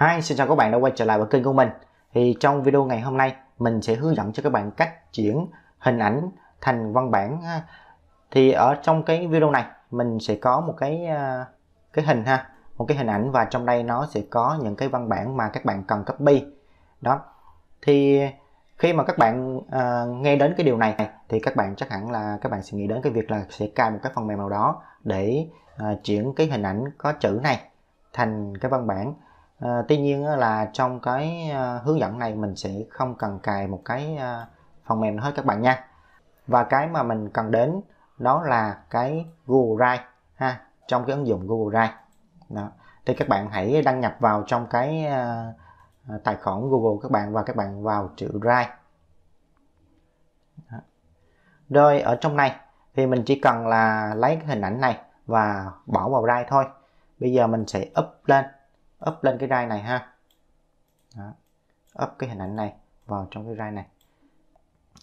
Hi, xin chào các bạn đã quay trở lại với kênh của mình Thì trong video ngày hôm nay mình sẽ hướng dẫn cho các bạn cách chuyển hình ảnh thành văn bản Thì ở trong cái video này mình sẽ có một cái à, cái hình ha một cái hình ảnh và trong đây nó sẽ có những cái văn bản mà các bạn cần copy đó thì khi mà các bạn à, nghe đến cái điều này thì các bạn chắc hẳn là các bạn sẽ nghĩ đến cái việc là sẽ cài một cái phần mềm nào đó để à, chuyển cái hình ảnh có chữ này thành cái văn bản Ờ, tuy nhiên là trong cái ờ, hướng dẫn này mình sẽ không cần cài một cái ờ, phần mềm hết các bạn nha và cái mà mình cần đến đó là cái Google Drive ha trong cái ứng dụng Google Drive đó. thì các bạn hãy đăng nhập vào trong cái tài khoản Google các bạn và các bạn vào chữ Drive đó. rồi ở trong này thì mình chỉ cần là lấy cái hình ảnh này và bỏ vào Drive thôi bây giờ mình sẽ up lên up lên cái ray này ha Đó. up cái hình ảnh này vào trong cái ray này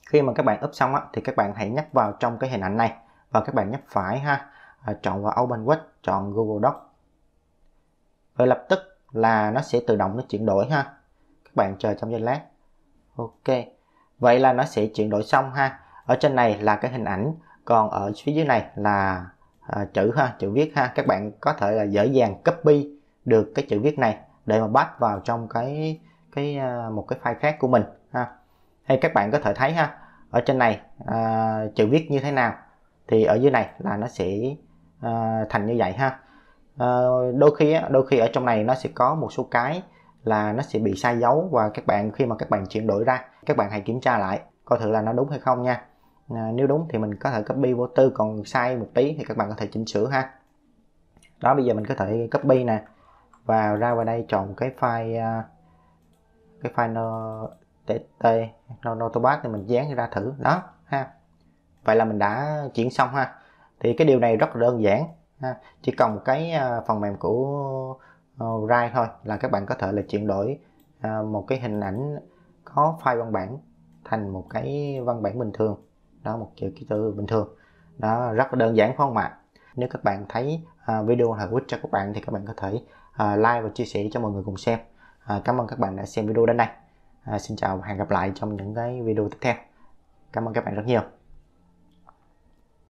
khi mà các bạn up xong á, thì các bạn hãy nhấp vào trong cái hình ảnh này và các bạn nhấp phải ha à, chọn vào Open Word chọn Google Doc rồi lập tức là nó sẽ tự động nó chuyển đổi ha các bạn chờ trong giây lát ok vậy là nó sẽ chuyển đổi xong ha ở trên này là cái hình ảnh còn ở phía dưới này là à, chữ ha chữ viết ha các bạn có thể là dễ dàng copy được cái chữ viết này để mà bắt vào trong cái cái à, một cái file khác của mình ha hay các bạn có thể thấy ha ở trên này à, chữ viết như thế nào thì ở dưới này là nó sẽ à, thành như vậy ha à, đôi khi đôi khi ở trong này nó sẽ có một số cái là nó sẽ bị sai dấu và các bạn khi mà các bạn chuyển đổi ra các bạn hãy kiểm tra lại coi thử là nó đúng hay không nha à, nếu đúng thì mình có thể copy vô tư còn sai một tí thì các bạn có thể chỉnh sửa ha đó bây giờ mình có thể copy nè và ra vào đây chọn cái file à, cái file no, tt no, notepad thì mình dán ra thử đó ha vậy là mình đã chuyển xong ha thì cái điều này rất đơn giản ha. chỉ cần một cái à, phần mềm của ờ, Rai thôi là các bạn có thể là chuyển đổi à, một cái hình ảnh có file văn bản thành một cái văn bản bình thường đó một chữ ký tự bình thường đó rất đơn giản phải không ạ nếu các bạn thấy video hữu ích cho các bạn thì các bạn có thể À, like và chia sẻ cho mọi người cùng xem à, cảm ơn các bạn đã xem video đến đây à, xin chào và hẹn gặp lại trong những cái video tiếp theo cảm ơn các bạn rất nhiều